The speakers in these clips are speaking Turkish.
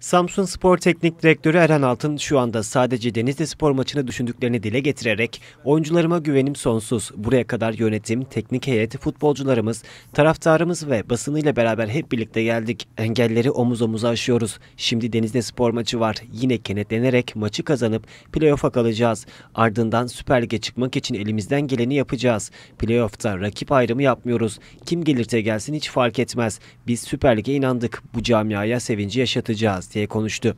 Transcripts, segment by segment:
Samsun Spor Teknik Direktörü Eren Altın şu anda sadece Denizli Spor maçını düşündüklerini dile getirerek oyuncularıma güvenim sonsuz. Buraya kadar yönetim, teknik heyet, futbolcularımız, taraftarımız ve basınıyla beraber hep birlikte geldik. Engelleri omuz omuza aşıyoruz. Şimdi Denizli Spor maçı var. Yine kenetlenerek maçı kazanıp playoff'a kalacağız. Ardından Süper Lig'e çıkmak için elimizden geleni yapacağız. Playoff'ta rakip ayrımı yapmıyoruz. Kim gelirse gelsin hiç fark etmez. Biz Süper Lig'e inandık. Bu bu camiaya sevinci yaşatacağız diye konuştu.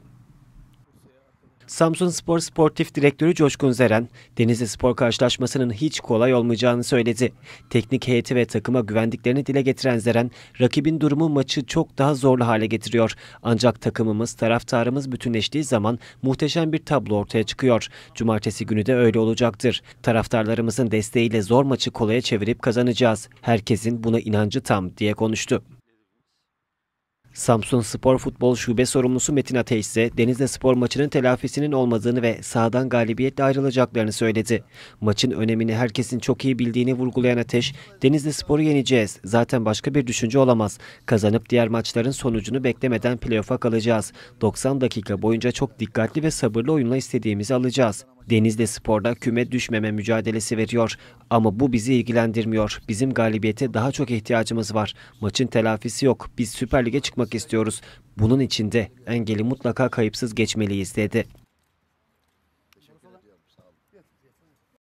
Samsun Spor Sportif Direktörü Coşkun Zeren, Denizli Spor karşılaşmasının hiç kolay olmayacağını söyledi. Teknik heyeti ve takıma güvendiklerini dile getiren Zeren, rakibin durumu maçı çok daha zorlu hale getiriyor. Ancak takımımız, taraftarımız bütünleştiği zaman muhteşem bir tablo ortaya çıkıyor. Cumartesi günü de öyle olacaktır. Taraftarlarımızın desteğiyle zor maçı kolaya çevirip kazanacağız. Herkesin buna inancı tam diye konuştu. Samsun Spor Futbol Şube Sorumlusu Metin Ateş ise Denizli Spor maçının telafisinin olmadığını ve sahadan galibiyetle ayrılacaklarını söyledi. Maçın önemini herkesin çok iyi bildiğini vurgulayan Ateş, Denizli Spor'u yeneceğiz. Zaten başka bir düşünce olamaz. Kazanıp diğer maçların sonucunu beklemeden playoff'a kalacağız. 90 dakika boyunca çok dikkatli ve sabırlı oyunla istediğimizi alacağız. Denizli Spor'da küme düşmeme mücadelesi veriyor. Ama bu bizi ilgilendirmiyor. Bizim galibiyete daha çok ihtiyacımız var. Maçın telafisi yok. Biz Süper Lig'e çıkmak istiyoruz. Bunun için de engeli mutlaka kayıpsız geçmeliyiz dedi.